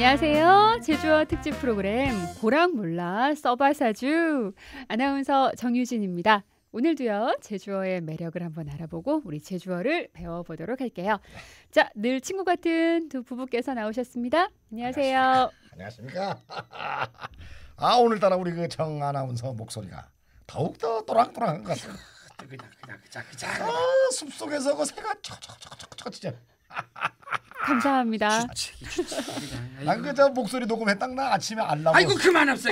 안녕하세요. 제주어 특집 프로그램 고랑몰라 써바사주 아나운서 정유진입니다. 오늘도요 제주어의 매력을 한번 알아보고 우리 제주어를 배워보도록 할게요. 자, 늘 친구 같은 두 부부께서 나오셨습니다. 안녕하세요. 안녕하십니까? 아 오늘따라 우리 그정 아나운서 목소리가 더욱더 또랑또랑한 것 같아요. 그냥 그냥 그냥 그냥 아, 숲속에서 그 새가 척척척척척 진짜. 감사합니다. 아 그저 목소리 녹음해 딱나 아침에 알람. 아이고 그만합시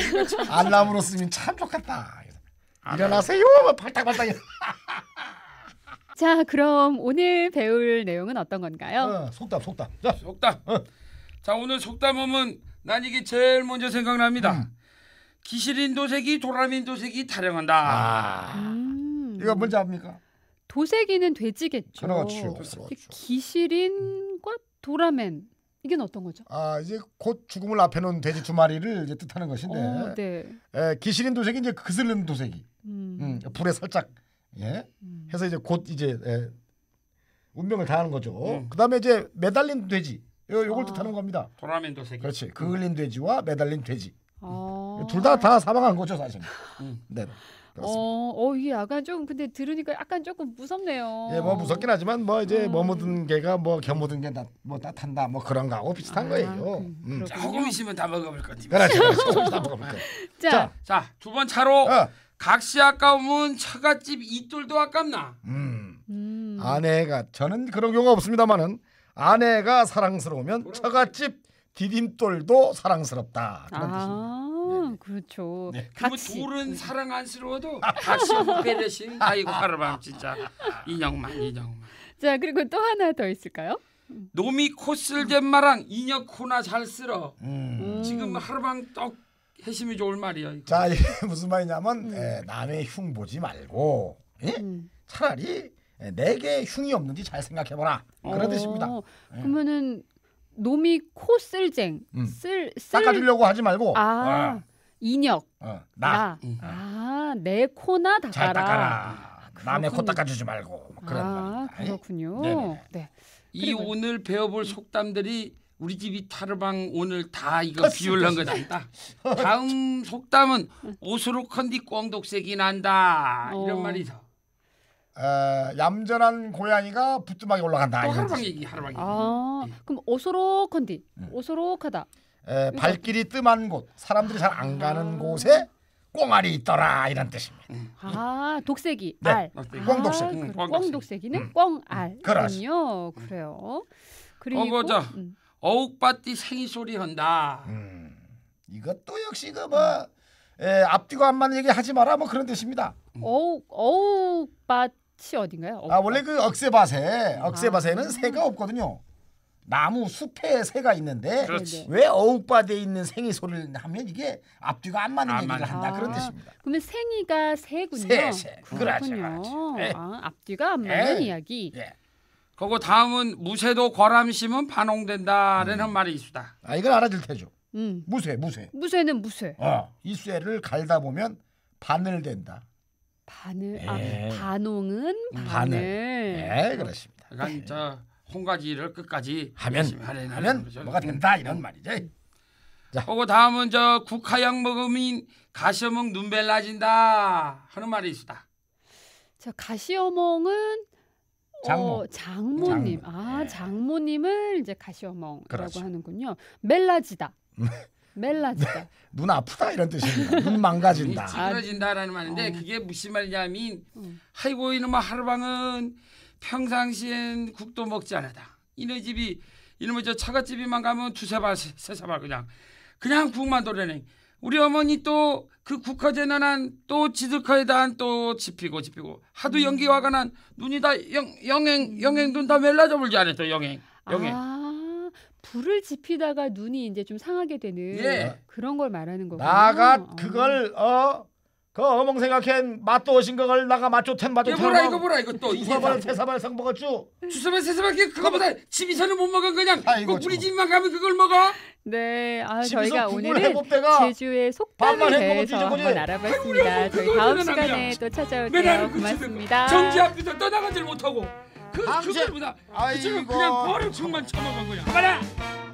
알람으로 쓰면 참 좋겠다. 아, 일어나세요. 발딱발딱. 뭐 자, 그럼 오늘 배울 내용은 어떤 건가요? 어, 속담, 속담. 자, 속담. 어. 자, 오늘 속담하난 이게 제일 먼저 생각납니다. 음. 기실인 도색이 도라민 도색이 타령한다. 아. 음. 이거 뭔지 압니까? 도색이는 돼지겠죠. 하나같이요. 기실인과 음. 도라맨 이게 어떤 거죠? 아 이제 곧 죽음을 앞에 놓은 돼지 두 마리를 이제 뜻하는 것인데, 어, 네. 에, 예, 기실인 도색이 이제 그슬는 도색이, 음. 음, 불에 살짝 예 음. 해서 이제 곧 이제 에, 예. 운명을 다하는 거죠. 네. 그다음에 이제 매달린 돼지, 요 요걸 아. 뜻하는 겁니다. 도라맨 도색이. 그렇지, 그을린 돼지와 매달린 돼지. 아. 둘 다다 다 사망한 거죠 사실. 음. 네. 그습니다 어, 어, 이게 약간 조금 근데 들으니까 약간 조금 무섭네요. 예, 뭐 무섭긴 하지만 뭐 이제 뭐 음. 뭐든 개가 뭐 겨모든 게뭐 따탄다 뭐 그런 거하고 비슷한 아, 거예요. 음. 자, 조금 있으면 다 먹어볼 겁니 그렇죠, 그렇죠. 조금 다 먹어볼 거. 자, 자, 두 번 차로 어. 각시 아까우은 처갓집 이돌도 아깝나. 음. 음. 아내가 저는 그런 경우가 없습니다만은 아내가 사랑스러우면 처갓집 디딤돌도 사랑스럽다 그런 아. 뜻입니다. 그렇죠. 네. 같이. 둘은 사랑 안스러워도 같이 배려심 아이고 하루밤 진짜 인형만 인형만. 자 그리고 또 하나 더 있을까요? 놈이 코쓸된 마랑 인형 코나 잘 쓸어. 음. 음. 지금 하루밤 떡 해심이 좋을 말이야. 이거. 자 이게 무슨 말이냐면 음. 에, 예, 남의 흉 보지 말고 예? 음. 차라리 예, 내게 흉이 없는지 잘 생각해보라. 그런 어. 뜻입니다. 어, 그러면은 놈이 코 쓸쟁 음. 쓸, 쓸... 닦아주려고 하지 말고. 아. 아. 인혁. 어, 나. 나. 응. 아, 내 코나 닦아라. 잘 닦아라. 아, 남의 코 닦아주지 말고. 아, 그런 아, 말이다. 예. 그렇군요. 네이 네. 그리고... 오늘 배워볼 속담들이 우리 집이 타르방 오늘 다 이거 비율한거 난다. 다음 속담은 옷으로 컨디 꽝독색이 난다. 어. 이런 말이죠. 어, 얌전한 고양이가 부뚜막에 올라간다. 또 하루방 얘기, 하루방 얘기. 아, 네. 그럼 오소록컨디, 응. 음. 오소록하다. 에, 그러니까 발길이 뜸한 곳, 사람들이 잘 안 가는 아. 곳에 꽁알이 있더라 이런 뜻입니다. 음. 아 독색이 네. 알. 꽁독색. 아, 그 꽁독색이는 음. 꽁알군요. 음. 그래요. 그리고 어거저 음. 어욱밭이 생이 소리 한다. 음. 이것도 역시 그뭐 앞뒤가 안 맞는 얘기 하지 마라 뭐 그런 뜻입니다. 음. 어욱 어욱밭이 어딘가요? 어아 원래 그 억새밭에 아. 억새밭에는 아. 새가 없거든요. 나무 숲에 새가 있는데 그렇지. 왜어우빠돼 있는 생이 소리를 하면 이게 앞뒤가 안 맞는 안 얘기를 맞아. 한다 그런 뜻입니다. 아, 그러면 생이가 새군요. 새, 새. 그렇죠, 그렇군요. 그렇지, 아, 예. 앞뒤가 안 맞는 에이. 예. 야기 예. 그거 다음은 무쇠도 거람심은 반홍된다라는 음. 말이 있다아 이걸 알아줄 테죠. 음. 무쇠, 무쇠. 무쇠는 무쇠. 어, 이 쇠를 갈다 보면 바늘 된다. 바늘, 아, 예. 반홍은 바늘. 예, 그렇습니다. 그러니까 홍가지를 끝까지 하면 하는, 하면 뭐가 된다 이런 말이죠. 음. 자. 그리고 다음은 저 국화약 먹음인 가시어멍 눈벨 나진다 하는 말이 있다. 자 가시어멍은 장모. 어, 장모님 장모. 아 예. 장모님을 이제 가시어멍이라고 그렇죠. 하는군요. 멜라지다. 멜라지다. 눈 아프다 이런 뜻입니다. 눈 망가진다. 찌그러진다라는 말인데 아. 그게 무슨 말이냐면 음. 아이고 이놈아 뭐 하루방은 평상시엔 국도 먹지 않았다. 이네 집이 이놈의 저 처갓집이만 가면 두세 발, 세세 발 그냥 그냥 국만 도려내. 우리 어머니 또 그 국화제 난한 또 지들카에 대한 또 집히고 집히고 하도 연기화가 음. 난 눈이 다 영, 영행 영행 눈다 멜라져 불지 않아 또 영행 영행. 아 불을 지피다가 눈이 이제 좀 상하게 되는 예. 그런 걸 말하는 거구나. 나가 어. 그걸 어 그어멍 생각엔 맛도 오신 거걸 나가 맛좋텐 맛좋 이거 뭐라 이거 뭐라 이거 또이 사발 세사발 상 먹었죠? 주사발 세사발 그거보다 뭐 집 이사는 못 먹은 그냥 아이고, 그 우리 집만 가면 그걸 먹어? 네, 아, 저희가 오늘은 제주의 속담에 대해서 한번 알아봤습니다. 저희 다음 시간에 또 찾아올게요. 고맙습니다. 정지 앞에서 떠나가질 못하고 그 그거보다 그쪽을 그냥 버릇 충만 쳐먹은 거야. 가라.